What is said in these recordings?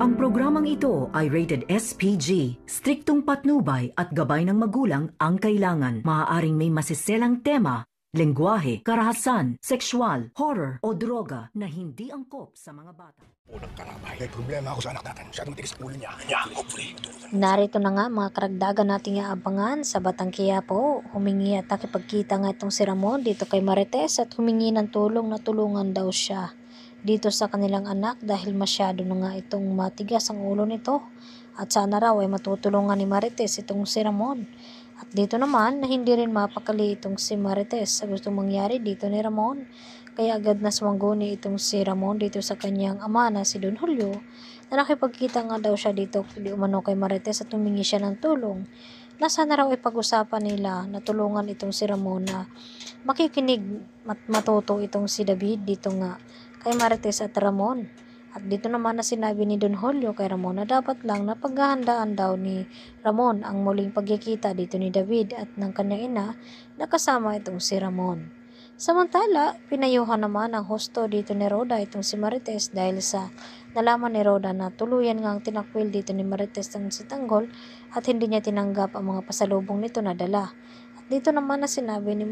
Ang programang ito ay rated SPG. Striktong patnubay at gabay ng magulang ang kailangan. Maaaring may masiselang tema, lengguwahe, karahasan, sexual, horror o droga na hindi angkop sa mga bata. Unang karamay. May problema ako sa anak natin. Siya tumitigis ulo niya. Niya, hopefully. Narito na nga mga karagdagan nating aabangan sa Batang Quiapo. Humingi at nakipagkita nga itong si Ramon dito kay Marites at humingi ng tulong na tulungan daw siya dito sa kanilang anak dahil masyado na nga itong matigas ang ulo nito at sana raw ay matutulungan ni Marites itong si Ramon. At dito naman na hindi rin mapakali itong si Marites sa gustong mangyari dito ni Ramon. Kaya agad na sumangguni itong si Ramon dito sa kanyang ama na si Don Julio na nakipagkita nga daw siya dito di umano kay Marites at tumingi siya ng tulong na sana raw pag usapan nila na tulungan itong si Ramon na makikinig at matuto itong si David dito nga kay Marites at Ramon. At dito naman na sinabi ni Don Julio kay Ramon na dapat lang na paghahandaan daw ni Ramon ang muling pagkikita dito ni David at ng kanyang ina na kasama itong si Ramon. Samantala, pinayuhan naman ang hosto dito ni Roda itong si Marites dahil sa nalaman ni Roda na tuluyan nga ang tinakwil dito ni Marites ng si Tanggol at hindi niya tinanggap ang mga pasalubong nito na dala. Dito naman na sinabi ni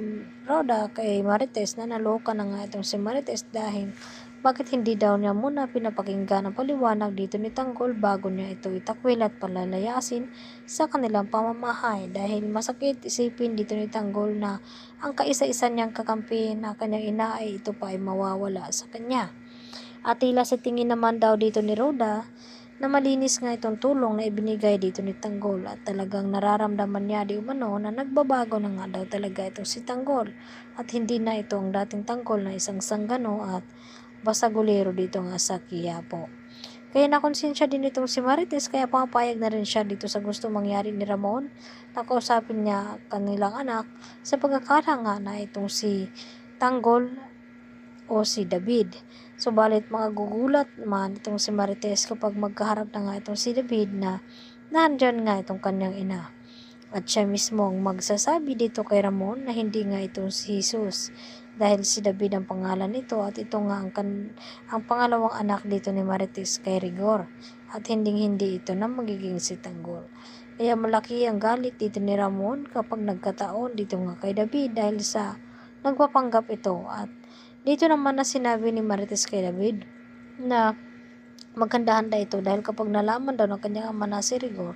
Roda kay Marites na naloka na nga itong si Marites dahil bakit hindi daw niya muna pinapakinggan ang paliwanag dito ni Tanggol bago niya ito itakwil at palalayasin sa kanilang pamamahay dahil masakit isipin dito ni Tanggol na ang kaisa-isa niyang kakampi na kanyang ina ay ito pa ay mawawala sa kanya. At tila sa tingin naman daw dito ni Roda na malinis nga itong tulong na ibinigay dito ni Tanggol at talagang nararamdaman niya di umano na nagbabago na nga daw talaga itong si Tanggol at hindi na itong dating Tanggol na isang sanggano at basagulero dito nga sa Quiapo. Kaya nakonsensya din itong si Marites kaya pumapayag na rin siya dito sa gusto mangyari ni Ramon na kausapin niya kanilang anak sa pagkakala na itong si Tanggol o si David. Subalit mga gugulat man itong si Marites kapag magkaharap na nga itong si David na nandyan nga itong kanyang ina. At siya mismo ang magsasabi dito kay Ramon na hindi nga itong si Jesus dahil si David ang pangalan nito at ito nga ang, kan- ang pangalawang anak dito ni Marites kay Rigor at hinding hindi ito na magiging si Tanggol. Kaya malaki ang galit dito ni Ramon kapag nagkataon dito nga kay David dahil sa nagpapanggap ito at dito naman na sinabi ni Marites kay David na magkandahanda ito dahil kapag nalaman daw ng kanyang ama na si Rigor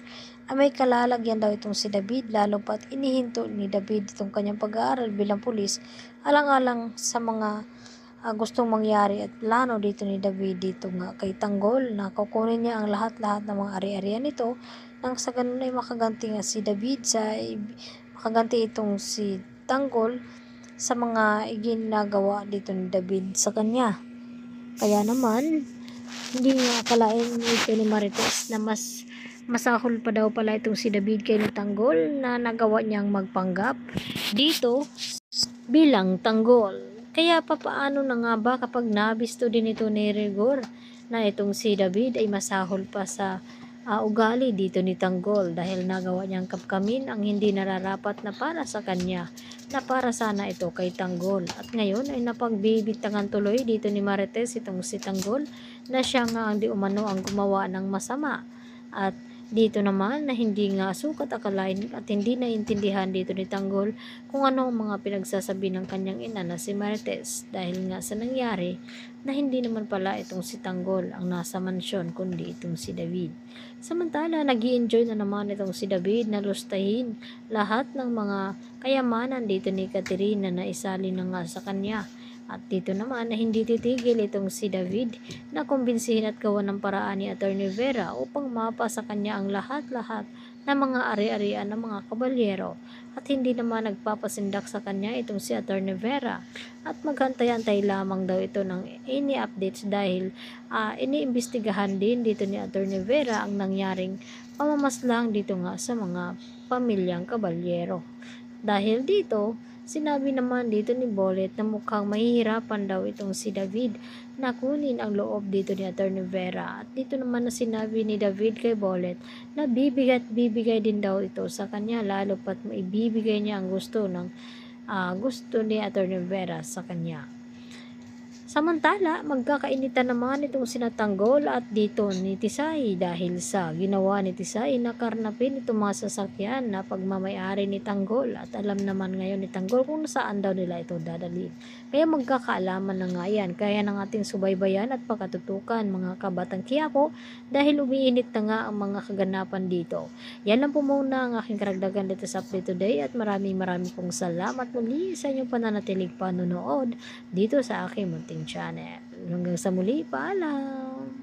ay ah, may kalalagyan daw itong si David lalo pat inihinto ni David itong kanyang pag-aaral bilang pulis alang-alang sa mga uh, gustong mangyari at plano dito ni David dito nga kay Tanggol na kukunin niya ang lahat-lahat ng mga ari-arian nito nang sa ganun ay makaganti nga si David sa makaganti itong si Tanggol sa mga iginagawa dito ni David sa kanya. Kaya naman, hindi niya akalain ito ni Marites na mas masahol pa daw pala itong si David kay Tanggol na nagawa niyang magpanggap dito bilang Tanggol. Kaya papaano na nga ba kapag nabisto din ito ni Rigor na itong si David ay masahol pa sa uh, ugali dito ni Tanggol dahil nagawa niyang kapkamin ang hindi nararapat na para sa kanya na para sana ito kay Tanggol. At ngayon ay napagbibigtangan tuloy dito ni Marites itong si Tanggol na siya nga ang di umano ang gumawa ng masama. At dito naman na hindi nga sukat akalain at hindi naintindihan dito ni Tanggol kung ano ang mga pinagsasabi ng kanyang ina na si Marites dahil nga sa nangyari na hindi naman pala itong si Tanggol ang nasa mansyon kundi itong si David. Samantala, nag enjoy na naman itong si David na lustahin lahat ng mga kayamanan dito ni Katerina na isali na nga sa kanya at dito naman na hindi titigil itong si David na kumbinsihin at gawa ng paraan ni Attorney Vera upang mapasa kanya ang lahat-lahat ng mga ari-arian ng mga kabalyero at hindi naman nagpapasindak sa kanya itong si Attorney Vera at maghantay-antay lamang daw ito ng any updates dahil uh, iniimbestigahan din dito ni Attorney Vera ang nangyaring pamamaslang dito nga sa mga pamilyang kabalyero. Dahil dito, Sinabi naman dito ni Bolet na mukhang mahihirapan daw itong si David na kunin ang loob dito ni Attorney Vera. At dito naman na sinabi ni David kay Bolet na bibigay bibigay din daw ito sa kanya lalo pat maibibigay niya ang gusto ng uh, gusto ni Attorney Vera sa kanya. Samantala, magkakainitan naman itong sinatanggol at dito ni Tisay dahil sa ginawa ni Tisay na karnapin itong mga sasakyan na pagmamayari ni Tanggol at alam naman ngayon ni Tanggol kung saan daw nila ito dadalhin. Kaya magkakaalaman na nga yan. Kaya ng ating subaybayan at pakatutukan mga kabatang kiyako dahil umiinit na nga ang mga kaganapan dito. Yan lang po muna ang aking karagdagan dito sa update today at maraming maraming pong salamat muli sa inyong pananatilig panonood dito sa aking munting YouTube channel. Hanggang sa muli, paalam!